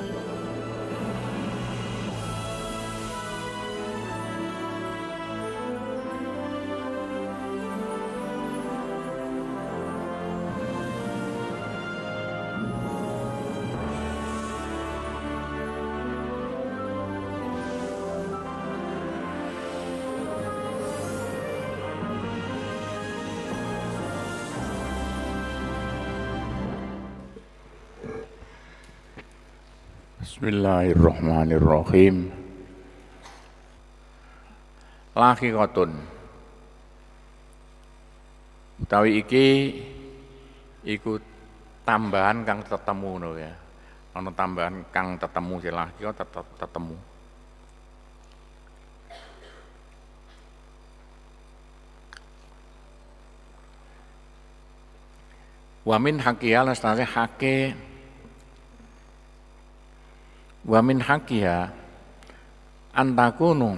Thank you. Bismillahirrahmanirrahim. Laki kotun. Tawi iki iku tambahan kang tetemu no ya. Ana tambahan kang tetemu si laki kok tetep tetemu. Wamin hakial nastase hake wa min hakiha antakunu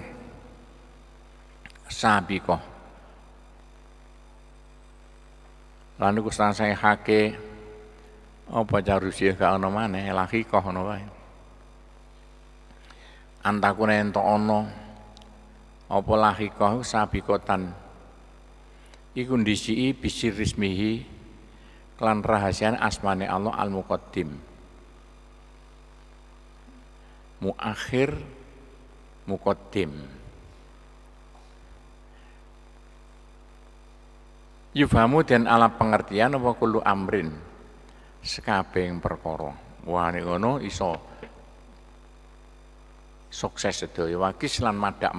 sabiqah lan iku saya hake apa carusih gak ana maneh laki kok ana wae antakune entuk ana apa laki kok sabiqatan iku ndisi bisir rismihi lan rahasian asmane Allah al-muqaddim muakhir, mukotim. Yufamu dan ala pengertian apa kulu amrin sekabeng perkara. Wah ini ngono iso sukses itu. wakis lan madak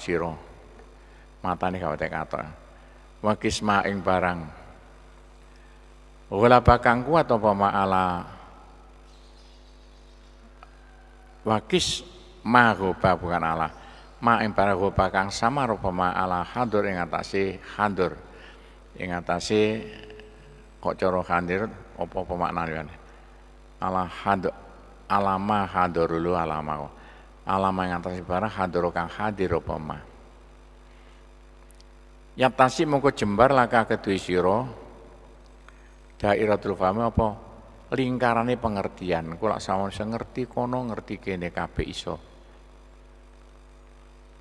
siro mata nih kau kata. Wakis ing barang. Wala bakang kuat apa ala wakis ma goba bukan Allah ma ing para kang sama rupa ma Allah hadur ing atase hadur ing atase kok cara hadir apa pemaknane kan? Allah hadur alama hadur lulu alama alama ing atase barang hadur kang hadir rupa ma tasi mongko jembar laka ketui siro dairatul fahmi apa lingkarane pengertian. Kula sama bisa ngerti kono ngerti kene kabeh iso.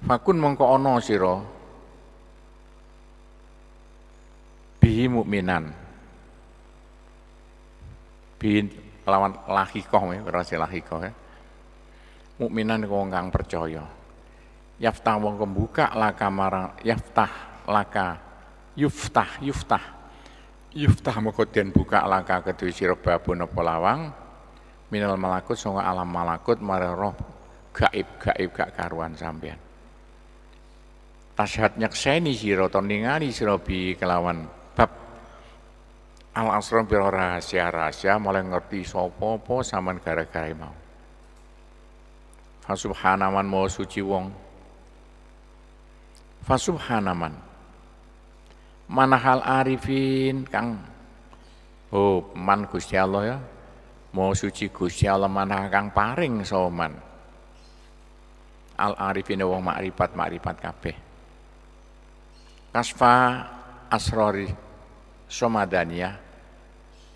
Fakun mongko ono siro, bihi mukminan. Bihi lawan lahikoh ya, berarti lahikoh ya. Mukminan iku kang percaya. Yaftah wong kembuka laka marang yaftah laka yuftah yuftah yuftah moko buka langkah kedue siro babu polawang lawang minal malakut sanga alam malakut mara roh gaib gaib gak karuan sambian Tasyad nyakseni siro toningani siro bi kelawan bab al asron biro rahasia rahasia mulai ngerti sopopo saman gara-gara mau Fasubhanaman mau suci wong Fasubhanaman manahal arifin kang oh man Gusti Allah ya mau suci Gusti Allah manah kang paring soman al arifin ya wong makrifat makrifat kabeh kasfa asrori somadania ya.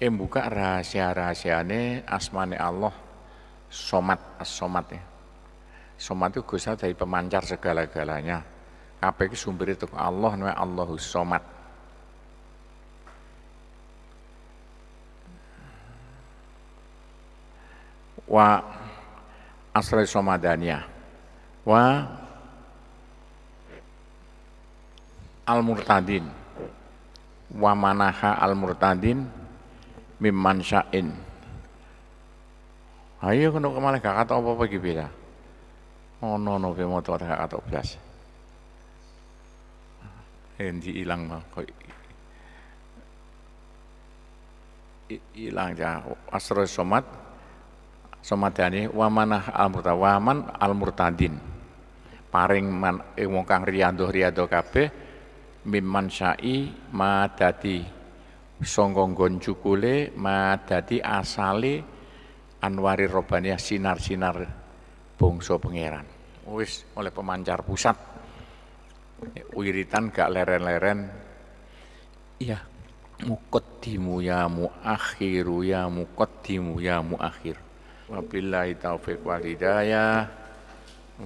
embuka rahasia-rahasiane asmane Allah somat as-somat ya. Somat itu Gusti dari pemancar segala-galanya. kabeh itu sumbernya itu Allah namanya Allahu somat. wa asri somadaniyah wa al-murtadin wa manaha al-murtadin mimman sya'in ayo kena kemana gak kata apa-apa gitu ya oh no no bimo gak kata belas yang eh, hilang mah kok hilang ya asri somad Somadane wamanah al-murtad al-murtadin. Paring man eh, wong kang riyando riyadho kabeh mimman syai Madati, songgong goncukule cukule madadi asale anwari robania sinar-sinar bungso pangeran. Wis oleh pemancar pusat. Wiritan gak leren-leren. Iya, dimu ya mu akhiru ya mukot dimu ya mu akhir. Wabillahi taufiq wal hidayah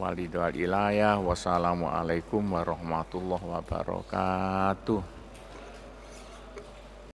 al ilayah. Wassalamualaikum warahmatullahi wabarakatuh.